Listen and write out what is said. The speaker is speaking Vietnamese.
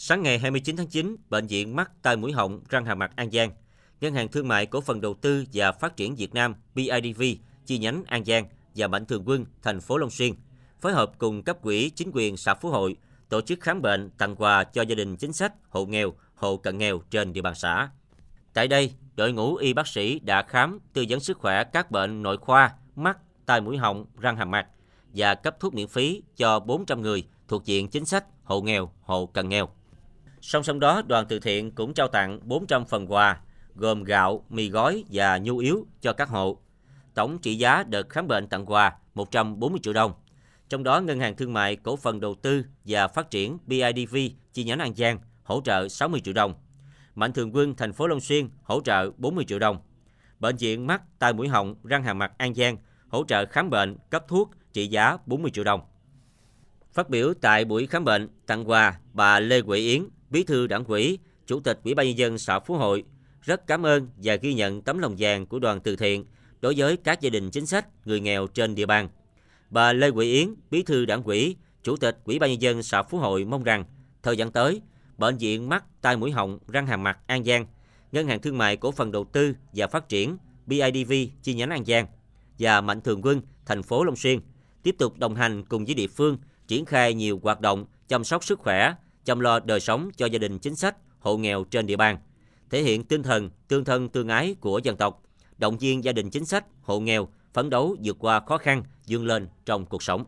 Sáng ngày 29 tháng 9, Bệnh viện Mắt, Tai, Mũi Họng, Răng Hàm Mặt An Giang, Ngân hàng Thương mại Cổ phần Đầu tư và Phát triển Việt Nam BIDV chi nhánh An Giang và Mạnh Thường Quân, thành phố Long Xuyên, phối hợp cùng cấp quỹ chính quyền xã Phú Hội, tổ chức khám bệnh, tặng quà cho gia đình chính sách, hộ nghèo, hộ cận nghèo trên địa bàn xã. Tại đây, đội ngũ y bác sĩ đã khám, tư vấn sức khỏe các bệnh nội khoa, mắt, tai mũi họng, răng hàm mặt và cấp thuốc miễn phí cho 400 người thuộc diện chính sách hộ nghèo, hộ cận nghèo. Song song đó, đoàn từ thiện cũng trao tặng 400 phần quà, gồm gạo, mì gói và nhu yếu cho các hộ. Tổng trị giá đợt khám bệnh tặng quà 140 triệu đồng. Trong đó, Ngân hàng Thương mại Cổ phần Đầu tư và Phát triển BIDV chi nhánh An Giang hỗ trợ 60 triệu đồng. Mạnh Thường quân thành phố Long Xuyên hỗ trợ 40 triệu đồng. Bệnh viện mắt, tai mũi họng, răng hàm mặt An Giang hỗ trợ khám bệnh, cấp thuốc trị giá 40 triệu đồng. Phát biểu tại buổi khám bệnh, tặng quà, bà Lê Quỷ Yến, Bí thư Đảng ủy, Chủ tịch Ủy ban nhân dân xã Phú Hội rất cảm ơn và ghi nhận tấm lòng vàng của đoàn từ thiện đối với các gia đình chính sách, người nghèo trên địa bàn. Bà Lê Quỷ Yến, Bí thư Đảng ủy, Chủ tịch Ủy ban nhân dân xã Phú Hội mong rằng thời gian tới, bệnh viện mắt, tai mũi họng, răng hàm mặt An Giang, Ngân hàng Thương mại Cổ phần Đầu tư và Phát triển BIDV chi nhánh An Giang và Mạnh Thường Quân thành phố Long Xuyên tiếp tục đồng hành cùng với địa phương triển khai nhiều hoạt động chăm sóc sức khỏe, chăm lo đời sống cho gia đình chính sách, hộ nghèo trên địa bàn, thể hiện tinh thần tương thân tương ái của dân tộc, động viên gia đình chính sách, hộ nghèo phấn đấu vượt qua khó khăn, vươn lên trong cuộc sống.